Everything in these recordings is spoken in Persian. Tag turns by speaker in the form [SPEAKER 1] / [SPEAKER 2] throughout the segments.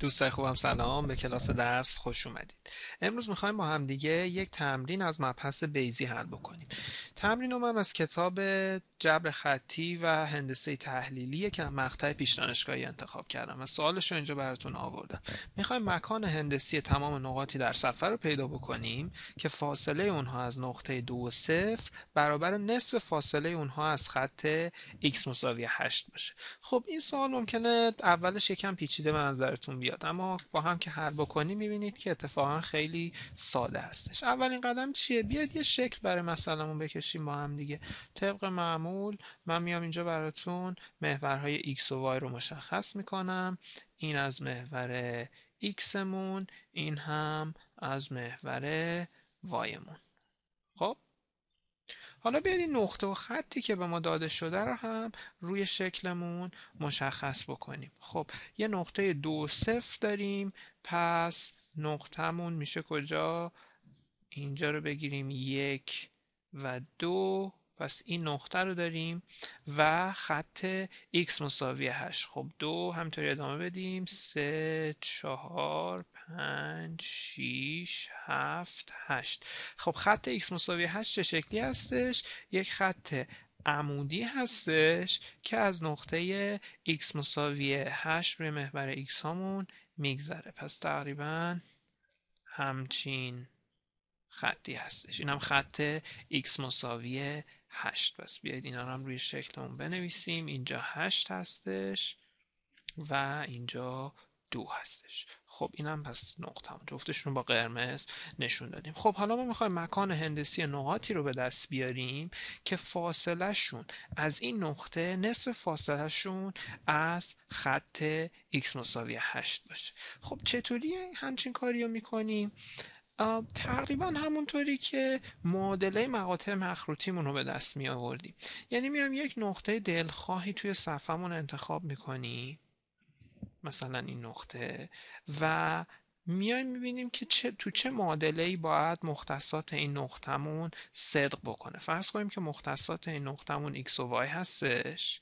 [SPEAKER 1] دوستای خوبم سلام به کلاس درس خوش اومدید امروز میخوایم با همدیگه یک تمرین از مبحث بیزی حل بکنیم تمرین رو من از کتاب جبر خطی و هندسه تحلیلی که مقطع پیش دانشگاهی انتخاب کردم و سوالش رو اینجا براتون آوردم میخوایم مکان هندسی تمام نقاطی در سفر رو پیدا بکنیم که فاصله اونها از نقطه دو و صفر برابر نصف فاصله اونها از خط x مساوی 8 باشه خب این سوال ممکنه اولش یکم پیچیده به نظرتون اما با هم که حل بکنی میبینید که اتفاقا خیلی ساده هستش اولین قدم چیه بیاید یه شکل برای مسئلهمون بکشیم با هم دیگه طبق معمول من میام اینجا براتون محورهای x و y رو مشخص میکنم این از محور x مون این هم از محور y مون حالا بیاید این نقطه و خطی که به ما داده شده رو هم روی شکلمون مشخص بکنیم خب یه نقطه دو صفر داریم پس نقطهمون میشه کجا اینجا رو بگیریم یک و دو پس این نقطه رو داریم و خط x مساوی هشت خب دو همطوری ادامه بدیم سه چهار پنج 6, 7, 8 خب خط x مساوی 8 چه شکلی هستش؟ یک خط عمودی هستش که از نقطه x مساوی 8 روی محور x هامون میگذره پس تقریبا همچین خطی هستش اینم خط x مساوی 8 پس بیایید اینا رو هم روی شکل بنویسیم اینجا 8 هستش و اینجا دو هستش خب اینم پس نقطه هم. جفتشون با قرمز نشون دادیم خب حالا ما میخوایم مکان هندسی نقاطی رو به دست بیاریم که شون از این نقطه نصف فاصلهشون از خط x مساوی 8 باشه خب چطوری همچین کاری رو میکنیم تقریبا همونطوری که معادله مقاطع مخروطیمون رو به دست می آوردیم یعنی میام یک نقطه دلخواهی توی صفحمون انتخاب میکنیم مثلا این نقطه و میایم میبینیم که تو چه معادله ای باید مختصات این نقطمون صدق بکنه فرض کنیم که مختصات این نقطمون x و y هستش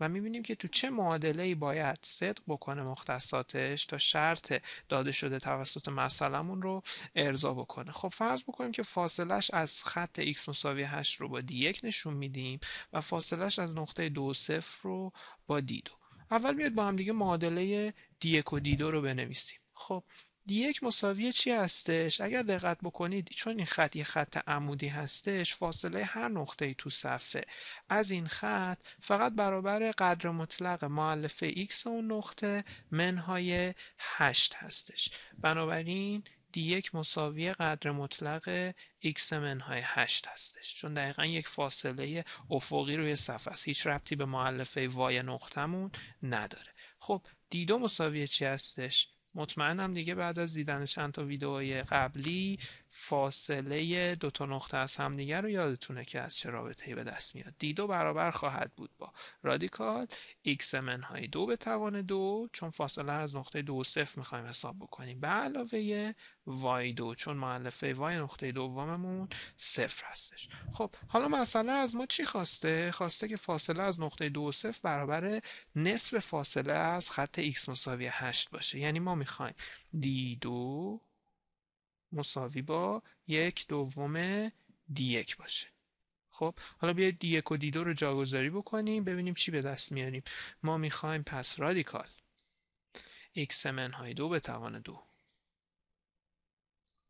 [SPEAKER 1] و میبینیم که تو چه معادله ای باید صدق بکنه مختصاتش تا شرط داده شده توسط مسئلهمون رو ارضا بکنه خب فرض بکنیم که فاصلش از خط x مساوی 8 رو با d1 نشون میدیم و فاصلش از نقطه 2 0 رو با d2 اول میاد با هم دیگه معادله دیک و دیدو رو بنویسیم خب یک مساوی چی هستش اگر دقت بکنید چون این خط یه خط عمودی هستش فاصله هر نقطه ای تو صفحه از این خط فقط برابر قدر مطلق معلفه x اون نقطه منهای 8 هستش بنابراین یک یک مساوی قدر مطلق x منهای 8 هستش چون دقیقا یک فاصله افقی روی صفحه است هیچ ربطی به معلفه وای نقطمون نداره خب دی دو مساوی چی هستش مطمئنم دیگه بعد از دیدن چند تا ویدئوی قبلی فاصله دو تا نقطه از هم همدیگه رو یادتونه که از چه رابطه‌ای به دست میاد دو برابر خواهد بود با رادیکال x منهای دو به توان دو چون فاصله از نقطه دو و صفر میخوایم حساب بکنیم به علاوه دو چون معلفه وای نقطه دوممون صفر هستش خب حالا مسئله از ما چی خواسته خواسته که فاصله از نقطه دو و صفر برابر نصف فاصله از خط x مساوی 8 باشه یعنی ما میخوایم دی دو مساوی با یک دوم دی یک باشه خب حالا بیاید دی یک و دی دو رو جاگذاری بکنیم ببینیم چی به دست میاریم ما میخوایم پس رادیکال x منهای دو به توان دو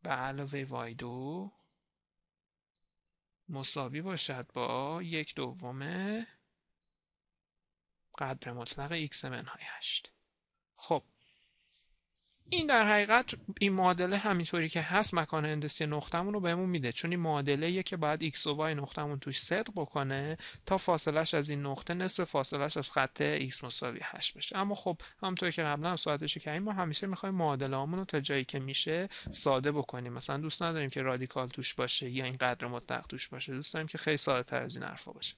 [SPEAKER 1] به علاوه وای دو مساوی باشد با یک دوم قدر مطلق x منهای هشت خب این در حقیقت این معادله همینطوری که هست مکان هندسی نقطمون رو بهمون میده چون این معادله که باید x و y نقطمون توش صدق بکنه تا فاصلش از این نقطه نصف فاصلش از خط x مساوی 8 بشه اما خب همونطوری که قبلا هم صحبتش کردیم ما همیشه میخوایم معادله رو تا جایی که میشه ساده بکنیم مثلا دوست نداریم که رادیکال توش باشه یا این قدر مطلق توش باشه دوست داریم که خیلی ساده تر از این حرفا باشه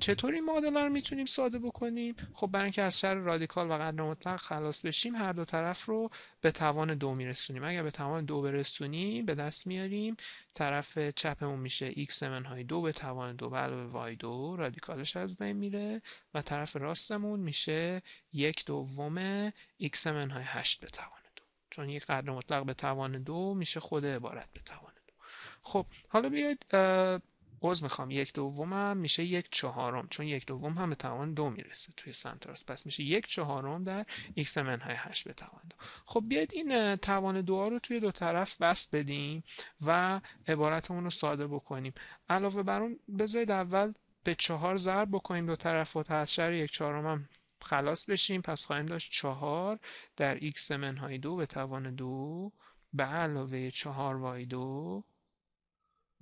[SPEAKER 1] چطوری این معادله رو میتونیم ساده بکنیم خب برای اینکه از شر رادیکال و قدر مطلق خلاص بشیم هر دو طرف رو به توان دو میرسونیم اگر به توان دو برسونیم به دست میاریم طرف چپمون میشه x من های دو به توان دو به علاوه y دو رادیکالش از بین میره و طرف راستمون میشه یک دوم x های هشت به توان دو چون یک قدر مطلق به توان دو میشه خود عبارت به توان دو خب حالا بیاید از میخوام یک هم میشه یک چهارم چون یک دوم هم به توان دو میرسه توی راست پس میشه یک چهارم در x منهای هشت به توان دو خب بیاید این توان دو رو توی دو طرف بست بدیم و عبارتمون رو ساده بکنیم علاوه بر اون بذارید اول به چهار ضرب بکنیم دو طرف و یک چهارم هم خلاص بشیم پس خواهیم داشت چهار در x منهای دو به توان دو به علاوه چهار وای دو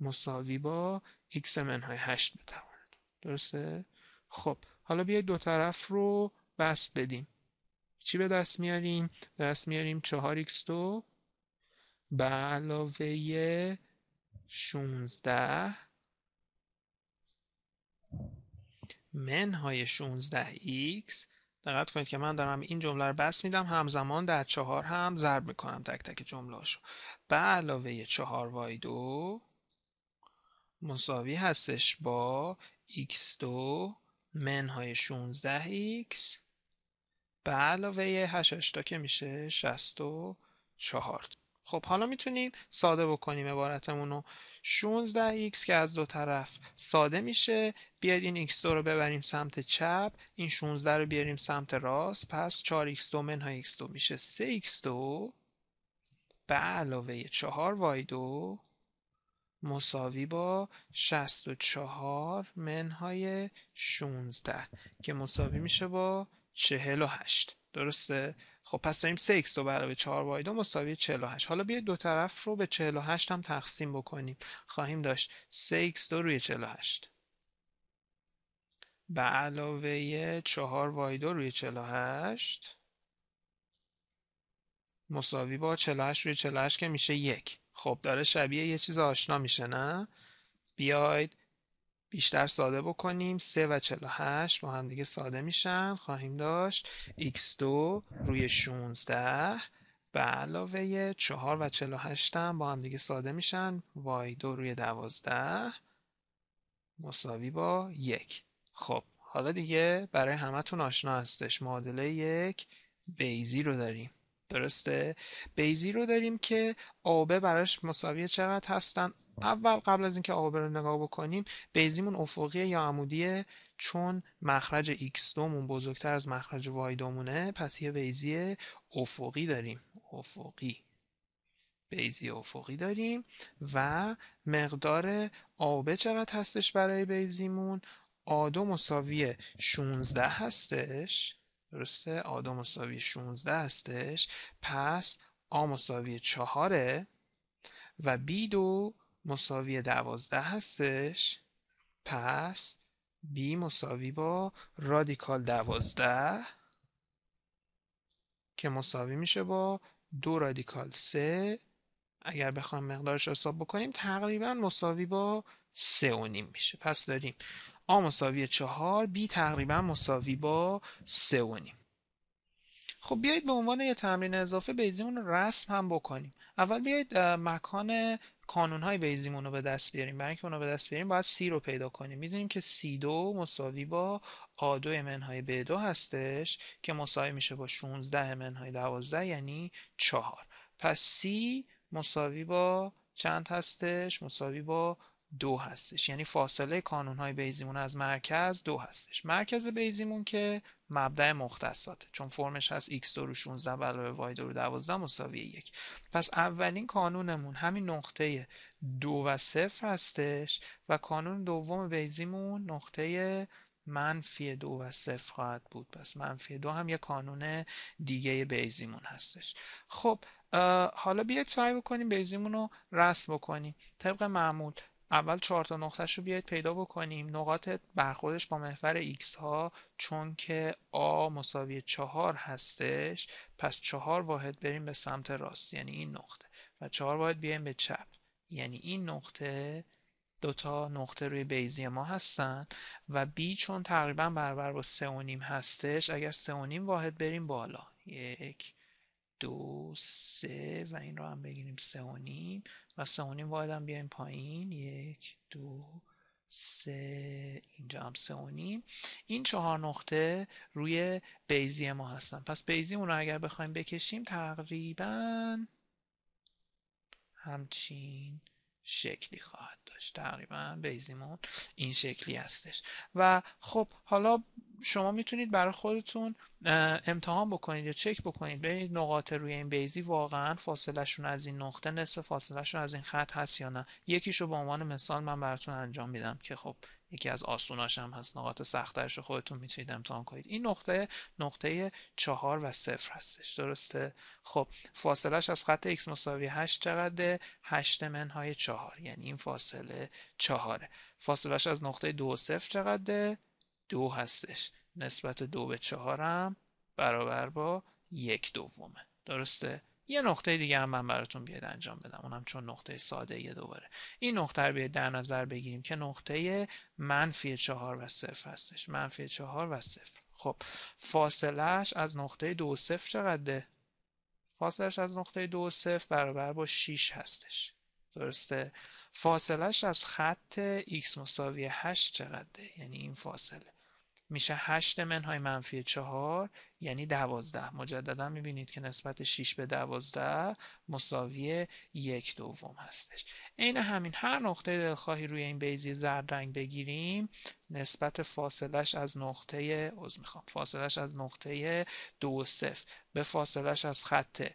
[SPEAKER 1] مساوی با x منهای 8 بتواند درسته؟ خب حالا بیایید دو طرف رو بس بدیم چی به دست میاریم؟ دست میاریم 4x2 به علاوه 16 منهای 16x دقت کنید که من دارم این جمله رو بس میدم همزمان در چهار هم ضرب میکنم تک تک جمله به علاوه 4y2 مساوی هستش با x2 منهای 16x به علاوه 8 تا که میشه 64 خب حالا میتونیم ساده بکنیم عبارتمون رو 16x که از دو طرف ساده میشه بیاید این x2 رو ببریم سمت چپ این 16 رو بیاریم سمت راست پس 4x2 منهای x2 میشه 3x2 به علاوه 4y2 مساوی با 64 منهای 16 که مساوی میشه با 48 درسته خب پس داریم 3x دو برابر 4 y دو مساوی 48 حالا بیاید دو طرف رو به 48 هم تقسیم بکنیم خواهیم داشت 3x دو روی 48 به علاوه 4 y دو روی 48 مساوی با 48 روی 48 که میشه 1 خب داره شبیه یه چیز آشنا میشه نه بیاید بیشتر ساده بکنیم 3 و 48 با هم دیگه ساده میشن خواهیم داشت x2 روی 16 به علاوه 4 و 48 هم با هم دیگه ساده میشن y2 روی 12 مساوی با 1 خب حالا دیگه برای همتون آشنا هستش معادله یک بیزی رو داریم درسته بیزی رو داریم که آبه براش مساویه چقدر هستن اول قبل از اینکه آبه رو نگاه بکنیم بیزیمون افقی یا عمودیه چون مخرج x دومون بزرگتر از مخرج y دومونه پس یه بیزی افقی داریم افقی بیزی افقی داریم و مقدار آبه چقدر هستش برای بیزیمون آدو مساوی 16 هستش درسته دو مساوی 16 هستش پس آ مساوی 4 و B2 مساوی 12 هستش پس b مساوی با رادیکال 12 که مساوی میشه با دو رادیکال 3 اگر بخوام مقدارش حساب بکنیم تقریبا مساوی با 3 و نیم میشه پس داریم A مساوی 4 B تقریبا مساوی با 3 و نیم خب بیایید به عنوان یه تمرین اضافه بیزیمون رو رسم هم بکنیم اول بیایید مکان کانون های بیزیمون رو به دست بیاریم برای اینکه اون رو به دست بیاریم باید سی رو پیدا کنیم میدونیم که سی دو مساوی با آ دو منهای ب دو هستش که مساوی میشه با 16 منهای دوازده یعنی چهار. پس سی مساوی با چند هستش مساوی با دو هستش یعنی فاصله کانون های بیزیمون از مرکز دو هستش مرکز بیزیمون که مبدع مختصاته چون فرمش هست x دو رو 16 و علاوه y دو رو 12 مساوی یک پس اولین کانونمون همین نقطه دو و صفر هستش و کانون دوم بیزیمون نقطه منفی دو و صفر خواهد بود پس منفی دو هم یه کانون دیگه بیزیمون هستش خب حالا بیاید سعی بکنیم بیزیمون رو رسم بکنیم طبق معمول اول چهار تا نقطهش رو بیاید پیدا بکنیم نقاط برخوردش با محور x ها چون که a مساوی چهار هستش پس چهار واحد بریم به سمت راست یعنی این نقطه و چهار واحد بیایم به چپ یعنی این نقطه دوتا نقطه روی بیزی ما هستن و b چون تقریبا برابر با سه و نیم هستش اگر سه و نیم واحد بریم بالا یک دو سه و این رو هم بگیریم سه و نیم سهونیم باید هم بیایم پایین یک دو سه اینجا هم سه این چهار نقطه روی بیزی ما هستن پس بیزیمون رو اگر بخوایم بکشیم تقریبا همچین شکلی خواهد داشت تقریبا بیزیمون این شکلی هستش و خب حالا شما میتونید برای خودتون امتحان بکنید یا چک بکنید ببینید نقاط روی این بیزی واقعا فاصله شون از این نقطه نصف شون از این خط هست یا نه یکیشو به عنوان مثال من براتون انجام میدم که خب یکی از آسوناش هم هست نقاط سختترش خودتون میتونید امتحان کنید این نقطه نقطه چهار و صفر هستش درسته خب فاصلش از خط x مساوی 8 چقدر 8 منهای چهار. یعنی این فاصله چهاره. فاصلش از نقطه دو و صفر چقدره دو هستش نسبت دو به چهارم برابر با یک دومه درسته یه نقطه دیگه هم من براتون بیاد انجام بدم اونم چون نقطه ساده یه دوباره این نقطه رو بیاید در نظر بگیریم که نقطه منفی چهار و صفر هستش منفی چهار و صفر خب فاصلهش از نقطه دو صفر چقدره؟ فاصلهش از نقطه دو صفر برابر با 6 هستش درسته؟ فاصلش از خط x مساوی 8 چقدره؟ یعنی این فاصله میشه 8 منهای منفی 4 یعنی 12 مجددا میبینید که نسبت 6 به 12 مساوی یک دوم هستش عین همین هر نقطه دلخواهی روی این بیزی زرد رنگ بگیریم نسبت فاصلش از نقطه از میخوام فاصلش از نقطه و 0 به فاصلش از خط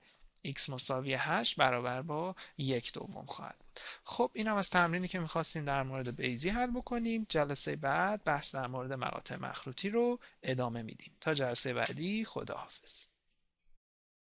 [SPEAKER 1] x مساوی 8 برابر با یک دوم خواهد بود خب این هم از تمرینی که میخواستیم در مورد بیزی حل بکنیم جلسه بعد بحث در مورد مقاطع مخروطی رو ادامه میدیم تا جلسه بعدی خداحافظ